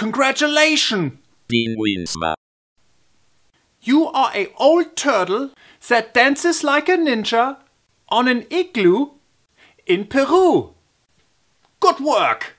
Congratulations! Dean You are a old turtle that dances like a ninja on an igloo in Peru. Good work!